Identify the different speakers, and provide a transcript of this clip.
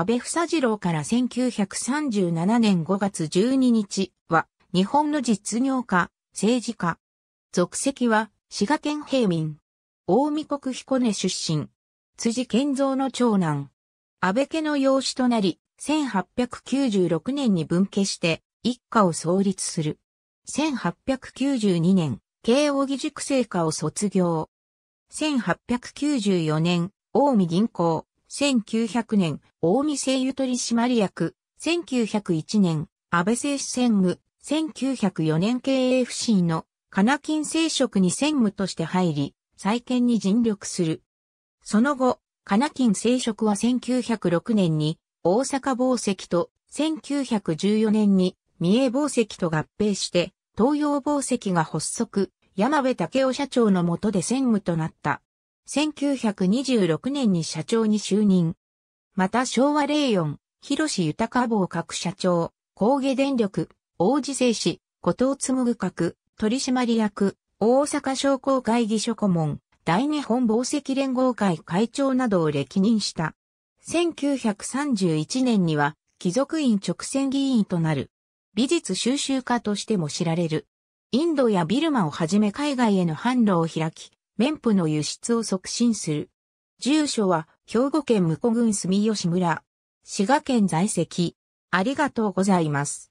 Speaker 1: 安倍房次郎から
Speaker 2: 1937年5月12日は、日本の実業家、政治家。属籍は、滋賀県平民。大見国彦根出身。辻健造の長男。安倍家の養子となり、1896年に分家して、一家を創立する。1892年、慶応義塾生家を卒業。1894年、大見銀行、1900年、大見ゆ油取締役、1901年、安倍政紙専務、1904年経営不振の金金聖職に専務として入り、再建に尽力する。その後、金金聖職は1906年に大阪宝石と1914年に三重宝石と合併して東洋宝石が発足、山部武雄社長の下で専務となった。1926年に社長に就任。また昭和04、広志豊坊各社長、工芸電力、王子製紙、後藤紡各、取締役、大阪商工会議所顧問、大日本宝石連合会会長などを歴任した。1931年には、貴族院直選議員となる。美術収集家としても知られる。インドやビルマをはじめ海外への販路を開き、綿布の輸出を促進する。住所は、兵庫県向郡住吉村。滋賀県在
Speaker 1: 籍。ありがとうございます。